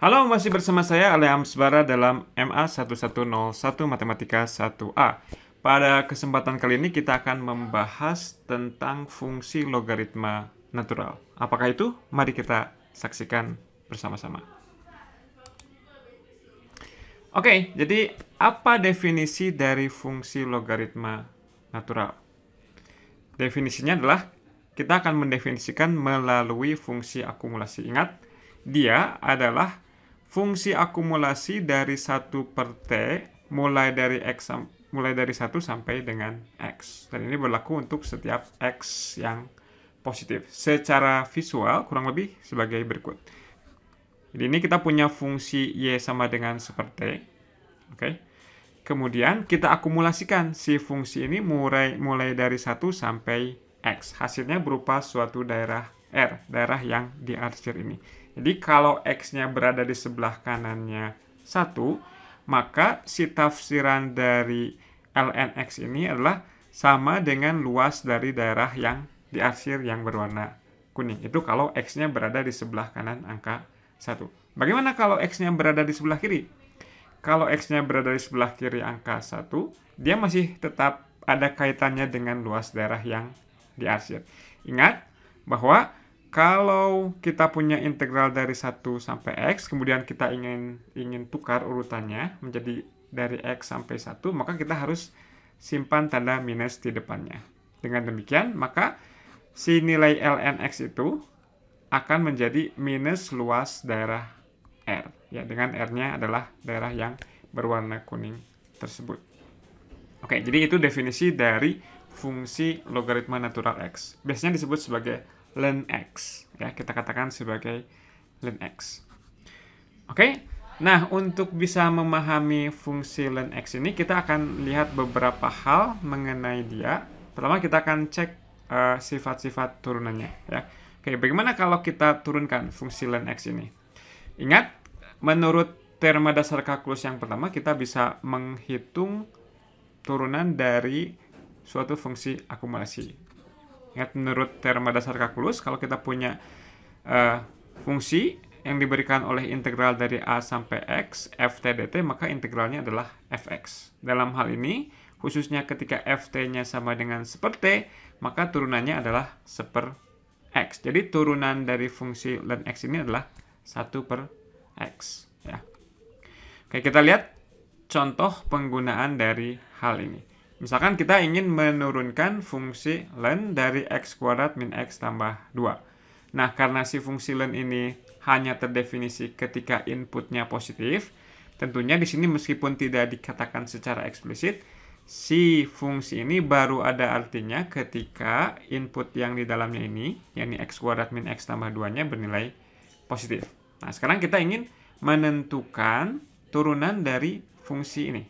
Halo, masih bersama saya Aleham Sebara dalam MA 1101 Matematika 1A. Pada kesempatan kali ini kita akan membahas tentang fungsi logaritma natural. Apakah itu? Mari kita saksikan bersama-sama. Oke, jadi apa definisi dari fungsi logaritma natural? Definisinya adalah kita akan mendefinisikan melalui fungsi akumulasi. Ingat, dia adalah Fungsi akumulasi dari 1 per T mulai dari X mulai dari 1 sampai dengan X. Dan ini berlaku untuk setiap X yang positif. Secara visual kurang lebih sebagai berikut. Jadi ini kita punya fungsi Y sama dengan seperti. Oke. Kemudian kita akumulasikan si fungsi ini mulai mulai dari 1 sampai X. Hasilnya berupa suatu daerah R, daerah yang diarsir ini. Jadi kalau X-nya berada di sebelah kanannya 1, maka si tafsiran dari ln X ini adalah sama dengan luas dari daerah yang diarsir yang berwarna kuning. Itu kalau X-nya berada di sebelah kanan angka 1. Bagaimana kalau X-nya berada di sebelah kiri? Kalau X-nya berada di sebelah kiri angka 1, dia masih tetap ada kaitannya dengan luas daerah yang diarsir. Ingat bahwa kalau kita punya integral dari 1 sampai x, kemudian kita ingin ingin tukar urutannya menjadi dari x sampai 1, maka kita harus simpan tanda minus di depannya. Dengan demikian, maka si nilai ln x itu akan menjadi minus luas daerah R. Ya, dengan R-nya adalah daerah yang berwarna kuning tersebut. Oke, jadi itu definisi dari fungsi logaritma natural x. Biasanya disebut sebagai len x ya kita katakan sebagai len x oke nah untuk bisa memahami fungsi len x ini kita akan lihat beberapa hal mengenai dia pertama kita akan cek eh, sifat-sifat uh, turunannya ya oke bagaimana kalau kita turunkan fungsi len x ini ingat menurut terma dasar kalkulus yang pertama kita bisa menghitung turunan dari suatu fungsi akumulasi Ingat ya, menurut terma dasar kalkulus, kalau kita punya uh, fungsi yang diberikan oleh integral dari A sampai X, f t dt, maka integralnya adalah fx. Dalam hal ini, khususnya ketika f t nya sama dengan seperti, maka turunannya adalah seper x. Jadi turunan dari fungsi ln x ini adalah 1 per x. Ya. Oke, kita lihat contoh penggunaan dari hal ini. Misalkan kita ingin menurunkan fungsi len dari x kuadrat min x tambah 2. Nah, karena si fungsi len ini hanya terdefinisi ketika inputnya positif, tentunya di sini meskipun tidak dikatakan secara eksplisit, si fungsi ini baru ada artinya ketika input yang di dalamnya ini, yakni x kuadrat min x tambah 2-nya bernilai positif. Nah, sekarang kita ingin menentukan turunan dari fungsi ini.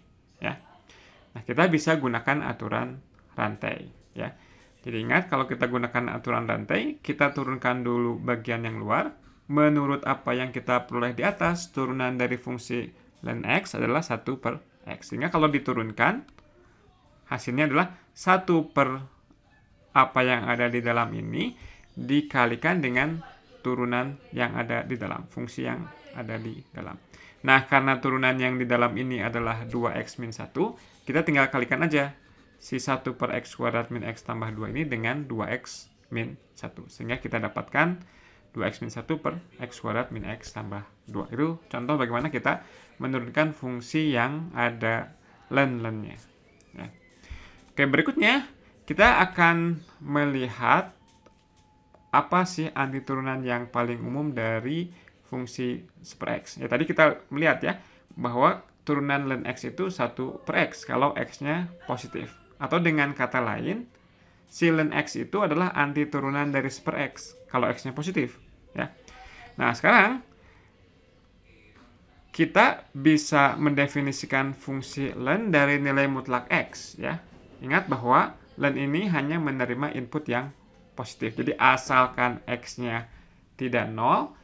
Nah, kita bisa gunakan aturan rantai, ya. Jadi ingat, kalau kita gunakan aturan rantai, kita turunkan dulu bagian yang luar. Menurut apa yang kita peroleh di atas, turunan dari fungsi len x adalah 1 per x. Sehingga kalau diturunkan, hasilnya adalah 1 per apa yang ada di dalam ini dikalikan dengan turunan yang ada di dalam, fungsi yang ada di dalam. Nah, karena turunan yang di dalam ini adalah 2x min 1, kita tinggal kalikan aja si 1 per x kuadrat min x tambah 2 ini dengan 2x min 1. Sehingga kita dapatkan 2x min 1 per x kuadrat min x tambah 2. Itu contoh bagaimana kita menurunkan fungsi yang ada len-lennya. Ya. Oke, berikutnya kita akan melihat apa sih anti turunan yang paling umum dari fungsi per x? Ya tadi kita melihat ya bahwa turunan ln x itu 1 per x kalau x-nya positif. Atau dengan kata lain, si ln x itu adalah anti turunan dari per x kalau x-nya positif. Ya. Nah sekarang kita bisa mendefinisikan fungsi ln dari nilai mutlak x ya. Ingat bahwa ln ini hanya menerima input yang positif. Jadi asalkan x-nya tidak nol,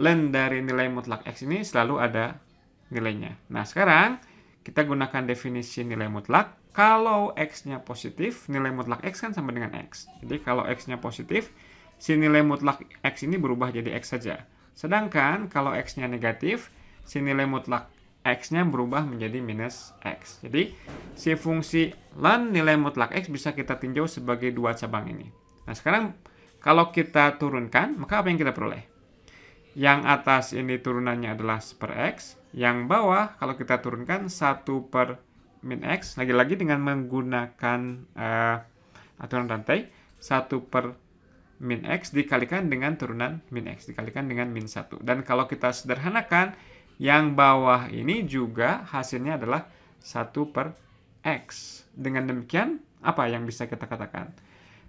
len dari nilai mutlak x ini selalu ada nilainya. Nah, sekarang kita gunakan definisi nilai mutlak. Kalau x-nya positif, nilai mutlak x kan sama dengan x. Jadi kalau x-nya positif, si nilai mutlak x ini berubah jadi x saja. Sedangkan kalau x-nya negatif, si nilai mutlak x-nya berubah menjadi minus x. Jadi, si fungsi len nilai mutlak x bisa kita tinjau sebagai dua cabang ini. Nah, sekarang kalau kita turunkan, maka apa yang kita peroleh? Yang atas ini turunannya adalah 1 per X. Yang bawah, kalau kita turunkan 1 per min X. Lagi-lagi dengan menggunakan uh, aturan rantai. 1 per min X dikalikan dengan turunan min X. Dikalikan dengan min 1. Dan kalau kita sederhanakan, yang bawah ini juga hasilnya adalah 1 per X. Dengan demikian, apa yang bisa kita katakan?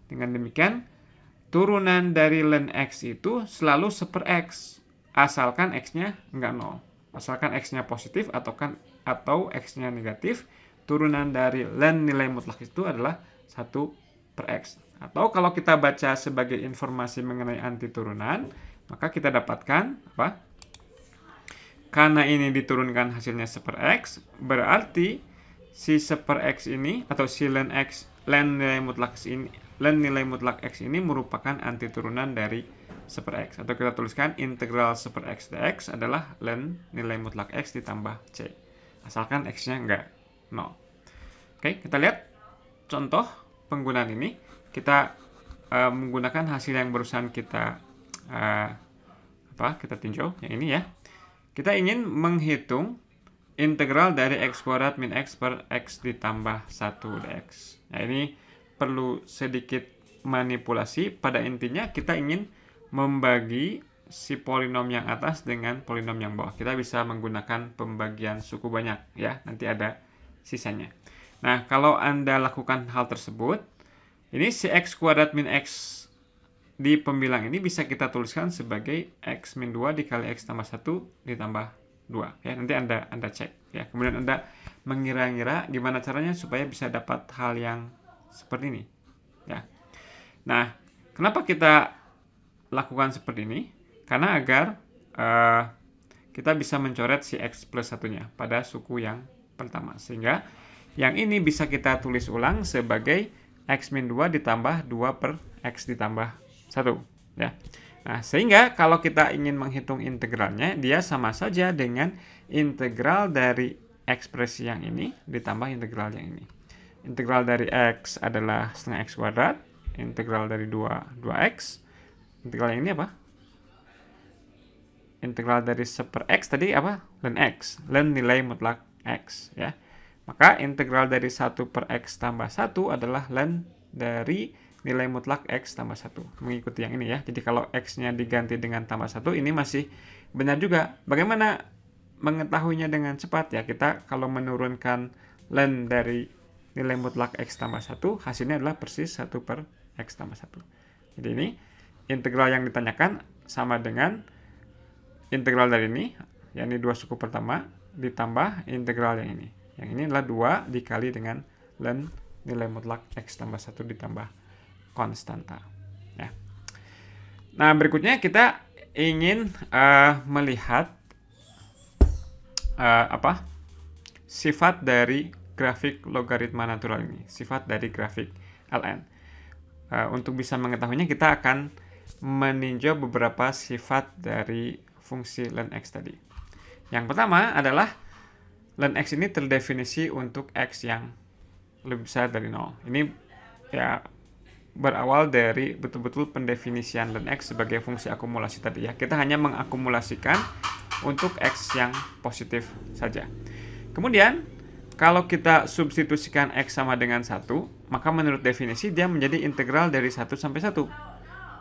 Dengan demikian, turunan dari len x itu selalu seper x, asalkan x-nya nggak nol. Asalkan x-nya positif atau kan atau x-nya negatif, turunan dari len nilai mutlak itu adalah 1 per x. Atau kalau kita baca sebagai informasi mengenai anti turunan, maka kita dapatkan apa? Karena ini diturunkan hasilnya seper x, berarti si seper x ini atau si len x len nilai mutlak x ini len nilai mutlak x ini merupakan anti turunan dari seper x atau kita tuliskan integral seper x dx adalah len nilai mutlak x ditambah c asalkan x-nya enggak 0 oke kita lihat contoh penggunaan ini kita uh, menggunakan hasil yang barusan kita uh, apa kita tinjau yang ini ya kita ingin menghitung integral dari x kuadrat min x per x ditambah 1 dx. Nah ini perlu sedikit manipulasi. Pada intinya kita ingin membagi si polinom yang atas dengan polinom yang bawah. Kita bisa menggunakan pembagian suku banyak ya. Nanti ada sisanya. Nah kalau Anda lakukan hal tersebut, ini si x kuadrat min x di pembilang ini bisa kita tuliskan sebagai x min 2 dikali x tambah 1 ditambah dua ya nanti anda anda cek ya kemudian anda mengira-ngira gimana caranya supaya bisa dapat hal yang seperti ini ya nah kenapa kita lakukan seperti ini karena agar uh, kita bisa mencoret si x plus satunya pada suku yang pertama sehingga yang ini bisa kita tulis ulang sebagai x min 2 ditambah 2 per x ditambah satu, ya Nah, sehingga kalau kita ingin menghitung integralnya, dia sama saja dengan integral dari ekspresi yang ini ditambah integral yang ini. Integral dari x adalah setengah x kuadrat, integral dari 2, 2x. Integral yang ini apa? Integral dari seper x tadi apa? Len x, len nilai mutlak x ya. Maka integral dari 1 per x tambah 1 adalah len dari nilai mutlak X tambah 1 mengikuti yang ini ya jadi kalau X-nya diganti dengan tambah 1 ini masih benar juga bagaimana mengetahuinya dengan cepat ya kita kalau menurunkan len dari nilai mutlak X tambah 1 hasilnya adalah persis 1 per X tambah 1 jadi ini integral yang ditanyakan sama dengan integral dari ini yakni dua suku pertama ditambah integral yang ini yang ini adalah 2 dikali dengan len nilai mutlak X tambah 1 ditambah konstanta. Ya. Nah, berikutnya kita ingin uh, melihat uh, apa sifat dari grafik logaritma natural ini, sifat dari grafik ln. Uh, untuk bisa mengetahuinya kita akan meninjau beberapa sifat dari fungsi ln x tadi. Yang pertama adalah ln x ini terdefinisi untuk x yang lebih besar dari nol. Ini ya berawal dari betul-betul pendefinisian ln X sebagai fungsi akumulasi tadi ya. Kita hanya mengakumulasikan untuk X yang positif saja. Kemudian, kalau kita substitusikan X sama dengan 1, maka menurut definisi dia menjadi integral dari 1 sampai 1.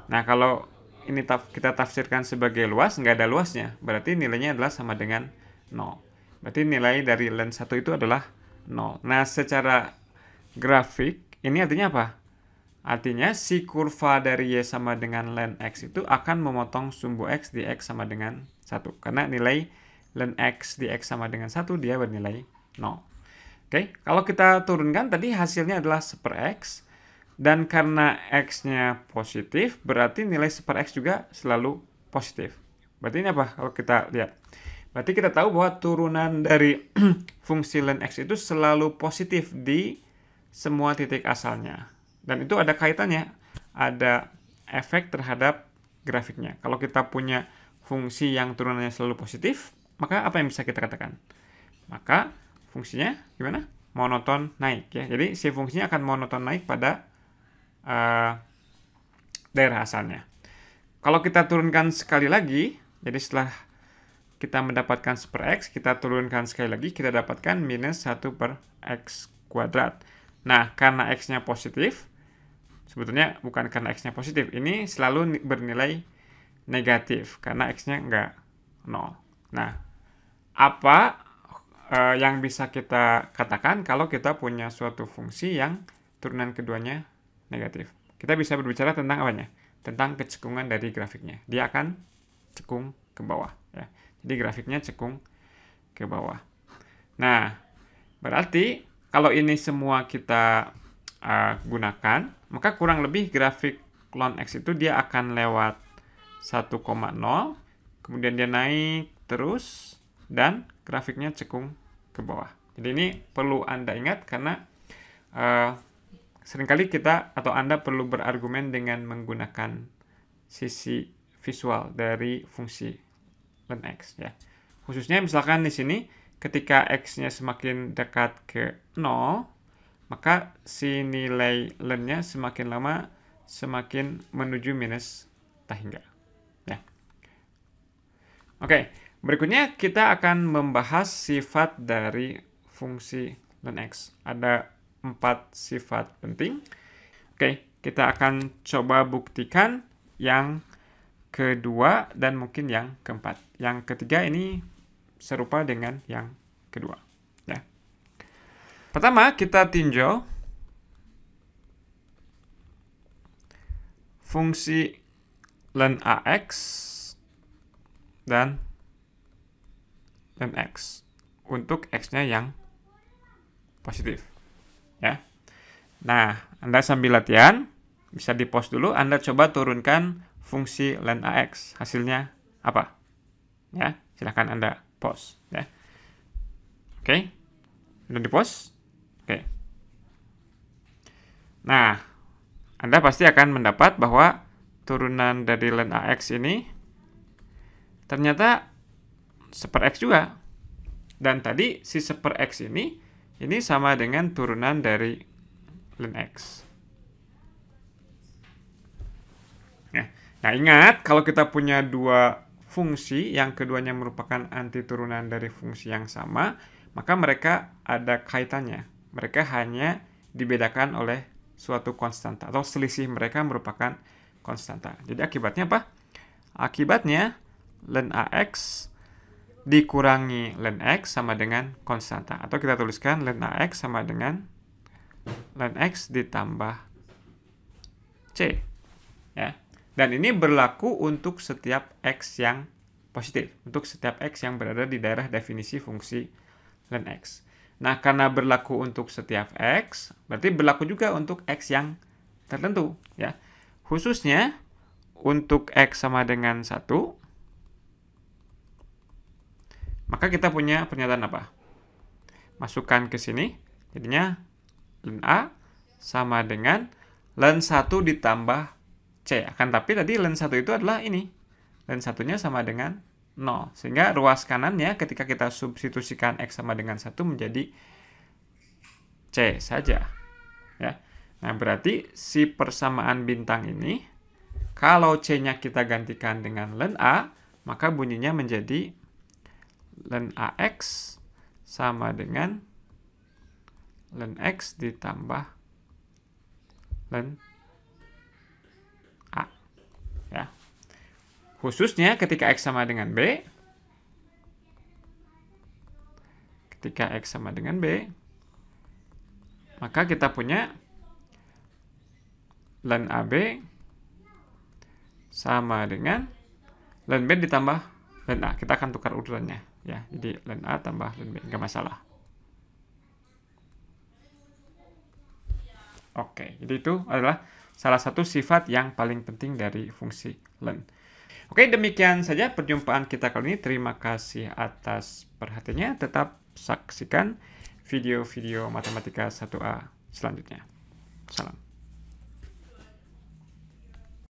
Nah, kalau ini kita tafsirkan sebagai luas, nggak ada luasnya. Berarti nilainya adalah sama dengan 0. Berarti nilai dari ln 1 itu adalah 0. Nah, secara grafik, ini artinya apa? Artinya si kurva dari Y sama dengan ln X itu akan memotong sumbu X di X sama dengan 1. Karena nilai ln X di X sama dengan 1 dia bernilai 0. Oke, kalau kita turunkan tadi hasilnya adalah 1 per X. Dan karena X-nya positif, berarti nilai 1 per X juga selalu positif. Berarti ini apa kalau kita lihat? Berarti kita tahu bahwa turunan dari fungsi ln X itu selalu positif di semua titik asalnya. Dan itu ada kaitannya, ada efek terhadap grafiknya. Kalau kita punya fungsi yang turunannya selalu positif, maka apa yang bisa kita katakan? Maka fungsinya gimana? Monoton naik ya. Jadi si fungsinya akan monoton naik pada uh, daerah asalnya. Kalau kita turunkan sekali lagi, jadi setelah kita mendapatkan 1 X, kita turunkan sekali lagi, kita dapatkan minus 1 per X kuadrat. Nah, karena X-nya positif, sebetulnya bukan karena x-nya positif. Ini selalu bernilai negatif karena x-nya nggak nol. Nah, apa uh, yang bisa kita katakan kalau kita punya suatu fungsi yang turunan keduanya negatif? Kita bisa berbicara tentang apanya? Tentang kecekungan dari grafiknya. Dia akan cekung ke bawah. Ya. Jadi grafiknya cekung ke bawah. Nah, berarti kalau ini semua kita uh, gunakan, maka kurang lebih grafik clone X itu dia akan lewat 1,0, kemudian dia naik terus, dan grafiknya cekung ke bawah. Jadi ini perlu Anda ingat karena uh, seringkali kita atau Anda perlu berargumen dengan menggunakan sisi visual dari fungsi len x ya. Khususnya misalkan di sini ketika x-nya semakin dekat ke 0, maka si nilai ln-nya semakin lama semakin menuju minus tak Ya. Oke, berikutnya kita akan membahas sifat dari fungsi len x. Ada empat sifat penting. Oke, kita akan coba buktikan yang kedua dan mungkin yang keempat. Yang ketiga ini serupa dengan yang kedua. Pertama, kita tinjau fungsi len ax dan len x untuk x-nya yang positif. Ya. Nah, Anda sambil latihan bisa di-pause dulu, Anda coba turunkan fungsi len ax. Hasilnya apa? Ya, silahkan Anda pause ya. Oke. Okay. Udah di-pause? Oke. Nah, Anda pasti akan mendapat bahwa turunan dari len AX ini ternyata seper X juga. Dan tadi si seper X ini, ini sama dengan turunan dari len X. Ya, nah, ingat kalau kita punya dua fungsi yang keduanya merupakan anti turunan dari fungsi yang sama, maka mereka ada kaitannya mereka hanya dibedakan oleh suatu konstanta atau selisih mereka merupakan konstanta. Jadi akibatnya apa? Akibatnya len AX dikurangi len X sama dengan konstanta. Atau kita tuliskan len AX sama dengan len X ditambah C. Ya. Dan ini berlaku untuk setiap X yang positif. Untuk setiap X yang berada di daerah definisi fungsi len X. Nah, karena berlaku untuk setiap X, berarti berlaku juga untuk X yang tertentu. ya Khususnya, untuk X sama dengan 1, maka kita punya pernyataan apa? Masukkan ke sini, jadinya len A sama dengan len 1 ditambah C. Akan tapi tadi len 1 itu adalah ini. Len satunya sama dengan 0. Sehingga ruas kanannya ketika kita substitusikan X sama dengan 1 menjadi C saja. Ya. Nah, berarti si persamaan bintang ini, kalau C-nya kita gantikan dengan len A, maka bunyinya menjadi len AX sama dengan len X ditambah len A. Ya. Khususnya ketika X sama dengan B. Ketika X sama dengan B. Maka kita punya len AB sama dengan len B ditambah len A. Kita akan tukar urutannya. ya. Jadi len A tambah len B. Nggak masalah. Oke, jadi itu adalah salah satu sifat yang paling penting dari fungsi len. Oke, demikian saja perjumpaan kita kali ini. Terima kasih atas perhatiannya. Tetap saksikan video-video matematika 1A selanjutnya. Salam.